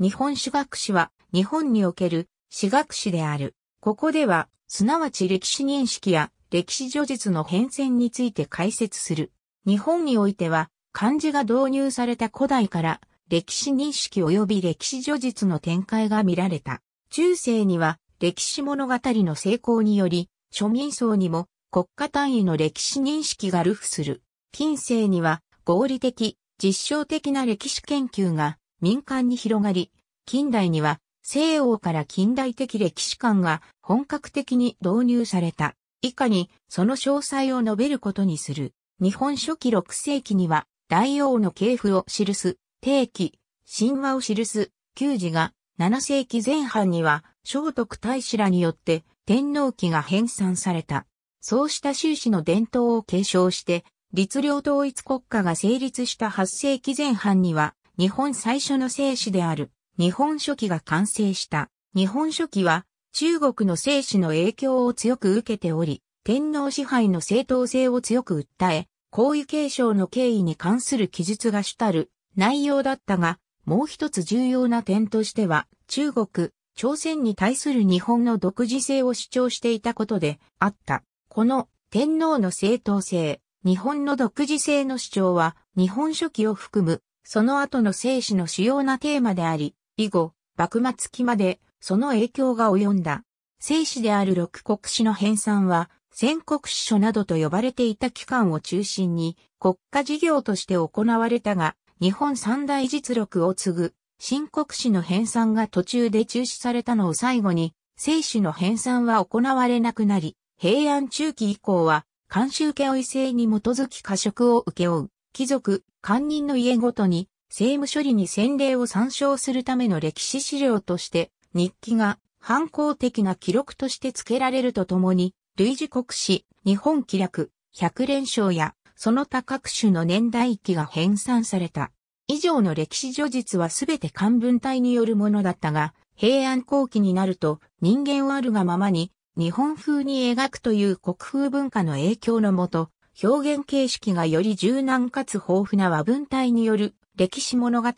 日本史学史は日本における史学史である。ここでは、すなわち歴史認識や歴史叙述の変遷について解説する。日本においては、漢字が導入された古代から歴史認識及び歴史叙述の展開が見られた。中世には歴史物語の成功により、庶民層にも国家単位の歴史認識が流布する。近世には合理的、実証的な歴史研究が民間に広がり、近代には西欧から近代的歴史観が本格的に導入された。以下にその詳細を述べることにする。日本初期6世紀には大王の系譜を記す、定期、神話を記す、旧字が7世紀前半には聖徳太子らによって天皇旗が編纂された。そうした終始の伝統を継承して、律令統一国家が成立した8世紀前半には、日本最初の聖史である日本書紀が完成した。日本書紀は中国の聖史の影響を強く受けており、天皇支配の正当性を強く訴え、皇位継承の経緯に関する記述が主たる内容だったが、もう一つ重要な点としては、中国、朝鮮に対する日本の独自性を主張していたことであった。この天皇の正当性、日本の独自性の主張は、日本書紀を含むその後の生死の主要なテーマであり、以後、幕末期まで、その影響が及んだ。生死である六国史の編纂は、戦国史書などと呼ばれていた期間を中心に、国家事業として行われたが、日本三大実録を継ぐ、新国史の編纂が途中で中止されたのを最後に、生死の編纂は行われなくなり、平安中期以降は、監修家を異性に基づき過食を請け負う、貴族、官人の家ごとに政務処理に先例を参照するための歴史資料として日記が反抗的な記録として付けられるとともに、類似国史、日本記略、百連勝や、その他各種の年代記が編纂された。以上の歴史叙述はすべて漢文体によるものだったが、平安後期になると人間はあるがままに日本風に描くという国風文化の影響のもと、表現形式がより柔軟かつ豊富な和文体による歴史物語、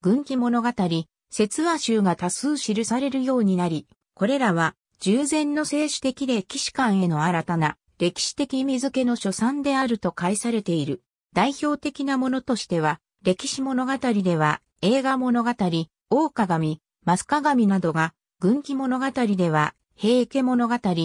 軍記物語、説話集が多数記されるようになり、これらは従前の政止的歴史観への新たな歴史的意味付けの所産であると解されている。代表的なものとしては、歴史物語では映画物語、大鏡、マス鏡などが、軍記物語では平家物語、太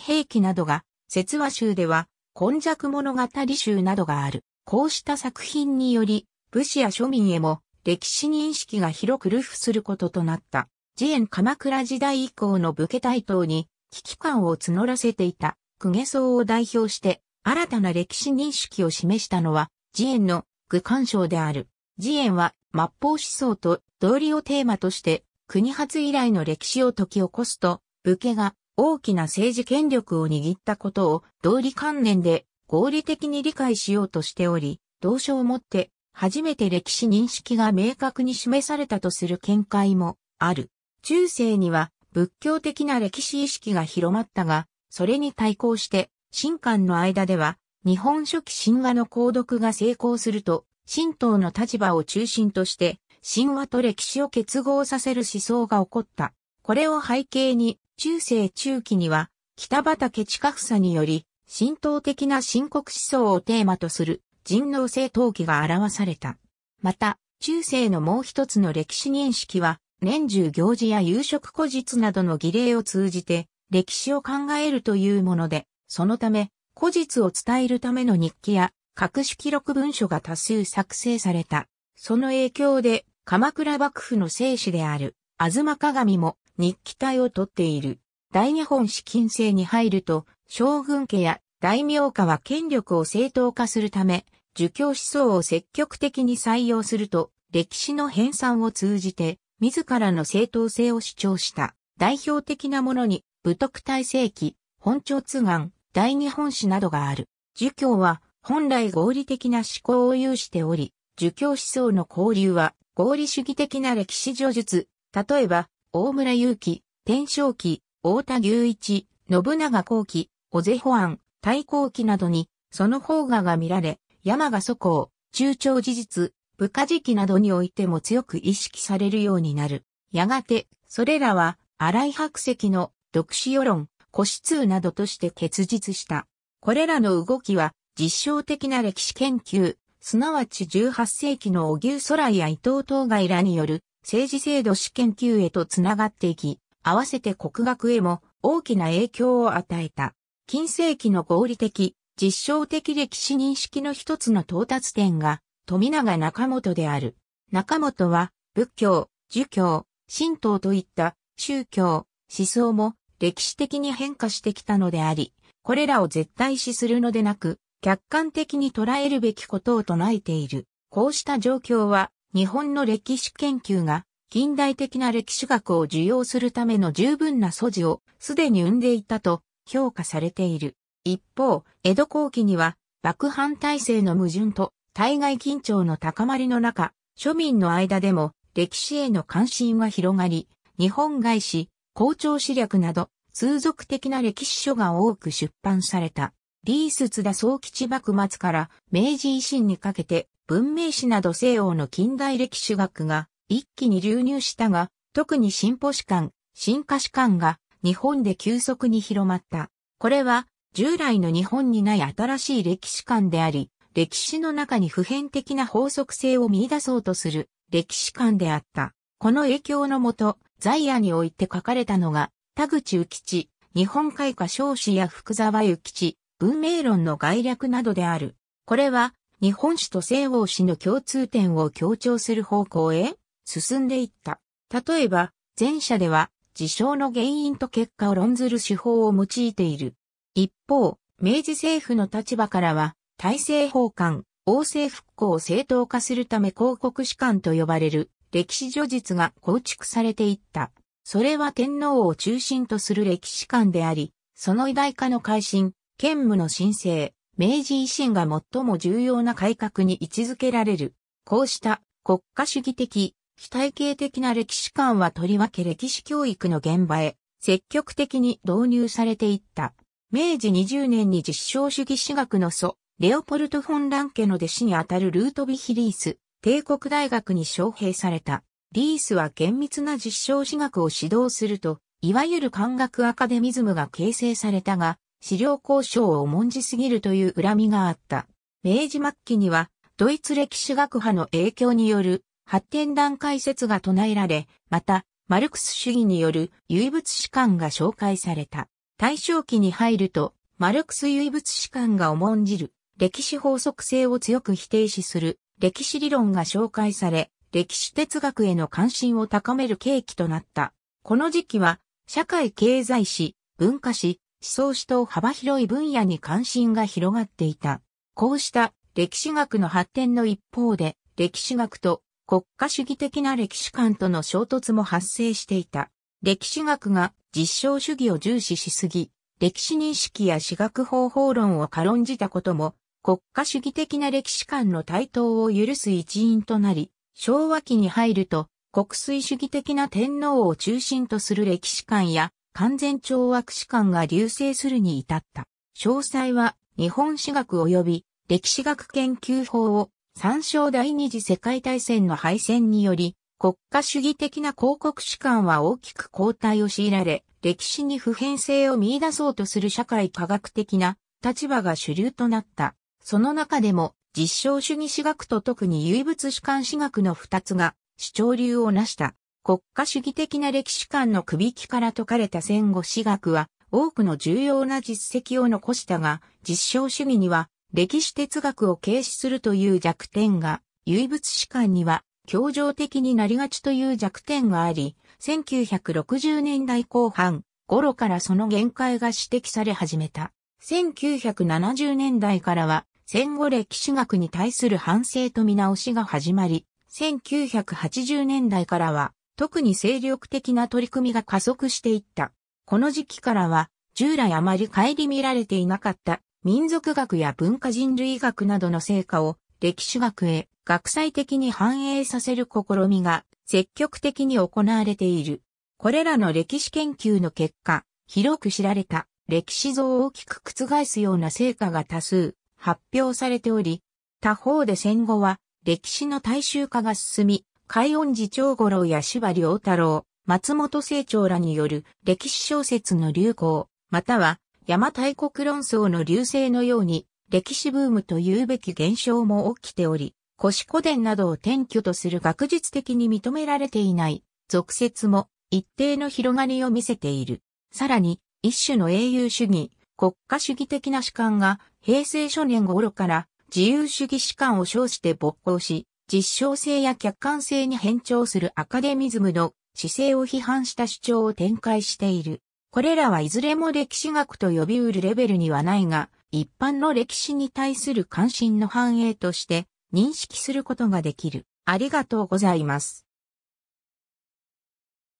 平記などが、説話集では今弱物語集などがある。こうした作品により、武士や庶民へも歴史認識が広く流布することとなった。ジエ鎌倉時代以降の武家台頭に危機感を募らせていた、公家層を代表して、新たな歴史認識を示したのは、ジエの具干渉である。ジエは、末法思想と道理をテーマとして、国発以来の歴史を解き起こすと、武家が大きな政治権力を握ったことを道理観念で合理的に理解しようとしており、同書をもって初めて歴史認識が明確に示されたとする見解もある。中世には仏教的な歴史意識が広まったが、それに対抗して、神官の間では、日本書紀神話の購読が成功すると、神道の立場を中心として、神話と歴史を結合させる思想が起こった。これを背景に、中世中期には、北畠近房により、神道的な深刻思想をテーマとする人能性陶器が表された。また、中世のもう一つの歴史認識は、年中行事や夕食古日などの儀礼を通じて、歴史を考えるというもので、そのため、古日を伝えるための日記や、各種記録文書が多数作成された。その影響で、鎌倉幕府の聖史である、吾妻鏡も、日記体をとっている。大日本資金制に入ると、将軍家や大名家は権力を正当化するため、儒教思想を積極的に採用すると、歴史の編纂を通じて、自らの正当性を主張した。代表的なものに、武徳体制記、本朝津願、大日本史などがある。儒教は、本来合理的な思考を有しており、儒教思想の交流は、合理主義的な歴史叙述、例えば、大村祐樹、天正記、大田牛一、信長後期、小瀬保安、大閤記などに、その方画が見られ、山が祖公、中朝事実、部下時期などにおいても強く意識されるようになる。やがて、それらは、荒井白石の、独死世論、古史通などとして結実した。これらの動きは、実証的な歴史研究、すなわち18世紀の小牛空や伊藤東外らによる政治制度史研究へとつながっていき、合わせて国学へも大きな影響を与えた。近世紀の合理的、実証的歴史認識の一つの到達点が、富永中本である。中本は、仏教、儒教、神道といった宗教、思想も歴史的に変化してきたのであり、これらを絶対視するのでなく、客観的に捉えるべきことを唱えている。こうした状況は、日本の歴史研究が近代的な歴史学を受容するための十分な素地をすでに生んでいたと評価されている。一方、江戸後期には、幕藩体制の矛盾と対外緊張の高まりの中、庶民の間でも歴史への関心は広がり、日本外史、校長史略など、通俗的な歴史書が多く出版された。リース津田総吉幕末から明治維新にかけて文明史など西欧の近代歴史学が一気に流入したが、特に進歩史観、進化史観が日本で急速に広まった。これは従来の日本にない新しい歴史観であり、歴史の中に普遍的な法則性を見出そうとする歴史観であった。この影響のもと、在野において書かれたのが、田口宇吉、日本海化少子や福沢諭吉、文明論の概略などである。これは、日本史と西欧史の共通点を強調する方向へ進んでいった。例えば、前者では、事象の原因と結果を論ずる手法を用いている。一方、明治政府の立場からは、大政奉還、王政復興を正当化するため広告史観と呼ばれる歴史叙述が構築されていった。それは天皇を中心とする歴史観であり、その偉大化の改新、兼務の申請、明治維新が最も重要な改革に位置づけられる。こうした国家主義的、非体系的な歴史観はとりわけ歴史教育の現場へ積極的に導入されていった。明治20年に実証主義史学の祖、レオポルト・フォン・ランケの弟子にあたるルートビヒ・リース、帝国大学に招聘された。リースは厳密な実証史学を指導すると、いわゆる漢学アカデミズムが形成されたが、資料交渉を重んじすぎるという恨みがあった。明治末期には、ドイツ歴史学派の影響による発展段階説が唱えられ、また、マルクス主義による唯物史観が紹介された。大正期に入ると、マルクス唯物史観が重んじる歴史法則性を強く否定しする歴史理論が紹介され、歴史哲学への関心を高める契機となった。この時期は、社会経済史、文化史、思想史と幅広い分野に関心が広がっていた。こうした歴史学の発展の一方で、歴史学と国家主義的な歴史観との衝突も発生していた。歴史学が実証主義を重視しすぎ、歴史認識や私学方法論を軽んじたことも、国家主義的な歴史観の台頭を許す一因となり、昭和期に入ると、国粋主義的な天皇を中心とする歴史観や、完全懲悪士官が流星するに至った。詳細は日本史学及び歴史学研究法を参照第二次世界大戦の敗戦により国家主義的な広告士官は大きく後退を強いられ歴史に普遍性を見出そうとする社会科学的な立場が主流となった。その中でも実証主義史学と特に唯物史観史学の二つが主張流を成した。国家主義的な歴史観の首引きから解かれた戦後史学は多くの重要な実績を残したが、実証主義には歴史哲学を軽視するという弱点が、唯物史観には協情的になりがちという弱点があり、1960年代後半頃からその限界が指摘され始めた。1970年代からは戦後歴史学に対する反省と見直しが始まり、1980年代からは特に精力的な取り組みが加速していった。この時期からは、従来あまり顧みられていなかった民族学や文化人類学などの成果を歴史学へ学際的に反映させる試みが積極的に行われている。これらの歴史研究の結果、広く知られた歴史像を大きく覆すような成果が多数発表されており、他方で戦後は歴史の大衆化が進み、海音寺長五郎や芝良太郎、松本清張らによる歴史小説の流行、または邪大国論争の流星のように歴史ブームというべき現象も起きており、古古伝などを転居とする学術的に認められていない俗説も一定の広がりを見せている。さらに、一種の英雄主義、国家主義的な主観が平成初年頃から自由主義主観を称して勃興し、実証性や客観性に偏重するアカデミズムの姿勢を批判した主張を展開している。これらはいずれも歴史学と呼びうるレベルにはないが、一般の歴史に対する関心の反映として認識することができる。ありがとうございます。